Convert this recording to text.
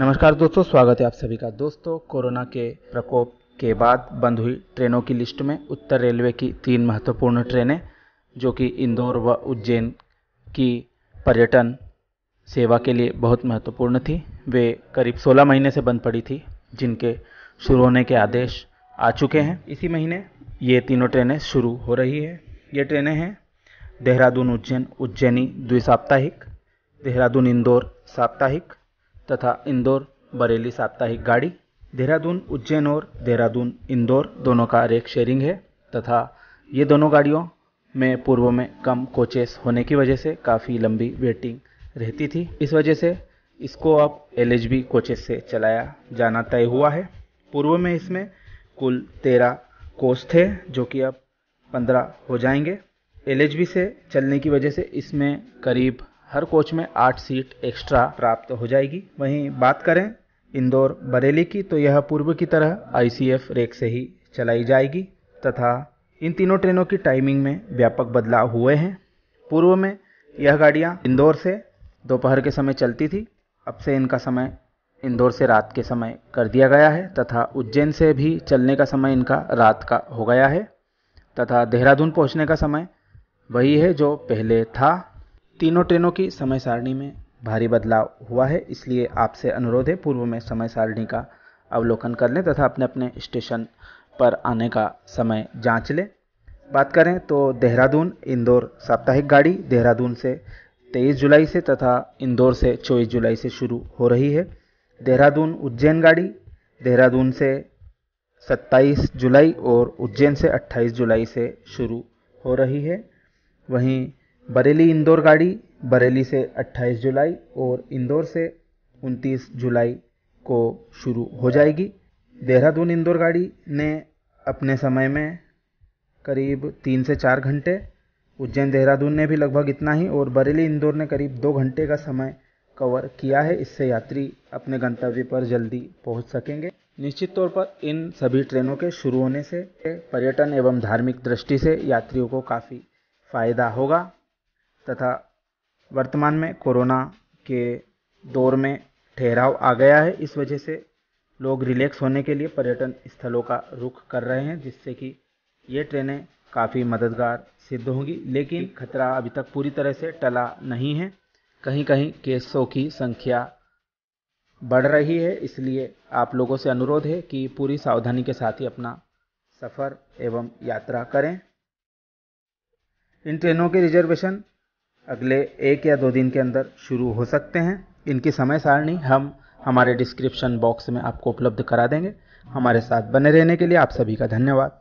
नमस्कार दोस्तों स्वागत है आप सभी का दोस्तों कोरोना के प्रकोप के बाद बंद हुई ट्रेनों की लिस्ट में उत्तर रेलवे की तीन महत्वपूर्ण ट्रेनें जो कि इंदौर व उज्जैन की पर्यटन सेवा के लिए बहुत महत्वपूर्ण थी वे करीब 16 महीने से बंद पड़ी थी जिनके शुरू होने के आदेश आ चुके हैं इसी महीने ये तीनों ट्रेनें शुरू हो रही है ये ट्रेनें हैं देहरादून उज्जैन उज्जैनी द्विसाप्ताहिक देहरादून इंदौर साप्ताहिक तथा इंदौर बरेली साप्ताहिक गाड़ी देहरादून उज्जैन और देहरादून इंदौर दोनों का रेक शेयरिंग है तथा ये दोनों गाड़ियों में पूर्व में कम कोचेस होने की वजह से काफ़ी लंबी वेटिंग रहती थी इस वजह से इसको अब एल कोचेस से चलाया जाना तय हुआ है पूर्व में इसमें कुल तेरह कोच थे जो कि अब पंद्रह हो जाएंगे एल से चलने की वजह से इसमें करीब हर कोच में आठ सीट एक्स्ट्रा प्राप्त हो जाएगी वहीं बात करें इंदौर बरेली की तो यह पूर्व की तरह आई रेक से ही चलाई जाएगी तथा इन तीनों ट्रेनों की टाइमिंग में व्यापक बदलाव हुए हैं पूर्व में यह गाड़ियां इंदौर से दोपहर के समय चलती थी अब से इनका समय इंदौर से रात के समय कर दिया गया है तथा उज्जैन से भी चलने का समय इनका रात का हो गया है तथा देहरादून पहुंचने का समय वही है जो पहले था तीनों ट्रेनों की समय सारणी में भारी बदलाव हुआ है इसलिए आपसे अनुरोध है पूर्व में समय सारणी का अवलोकन कर लें तथा अपने अपने स्टेशन पर आने का समय जांच लें बात करें तो देहरादून इंदौर साप्ताहिक गाड़ी देहरादून से 23 जुलाई से तथा इंदौर से 24 जुलाई से शुरू हो रही है देहरादून उज्जैन गाड़ी देहरादून से 27 जुलाई और उज्जैन से 28 जुलाई से शुरू हो रही है वहीं बरेली इंदौर गाड़ी बरेली से 28 जुलाई और इंदौर से 29 जुलाई को शुरू हो जाएगी देहरादून इंदौर गाड़ी ने अपने समय में करीब तीन से चार घंटे उज्जैन देहरादून ने भी लगभग इतना ही और बरेली इंदौर ने करीब दो घंटे का समय कवर किया है इससे यात्री अपने गंतव्य पर जल्दी पहुंच सकेंगे निश्चित तौर पर इन सभी ट्रेनों के शुरू होने से पर्यटन एवं धार्मिक दृष्टि से यात्रियों को काफ़ी फायदा होगा तथा वर्तमान में कोरोना के दौर में ठहराव आ गया है इस वजह से लोग रिलैक्स होने के लिए पर्यटन स्थलों का रुख कर रहे हैं जिससे कि ये ट्रेनें काफ़ी मददगार सिद्ध होंगी लेकिन खतरा अभी तक पूरी तरह से टला नहीं है कहीं कहीं केसों की संख्या बढ़ रही है इसलिए आप लोगों से अनुरोध है कि पूरी सावधानी के साथ ही अपना सफ़र एवं यात्रा करें इन ट्रेनों के रिजर्वेशन अगले एक या दो दिन के अंदर शुरू हो सकते हैं इनकी समय सारणी हम हमारे डिस्क्रिप्शन बॉक्स में आपको उपलब्ध करा देंगे हमारे साथ बने रहने के लिए आप सभी का धन्यवाद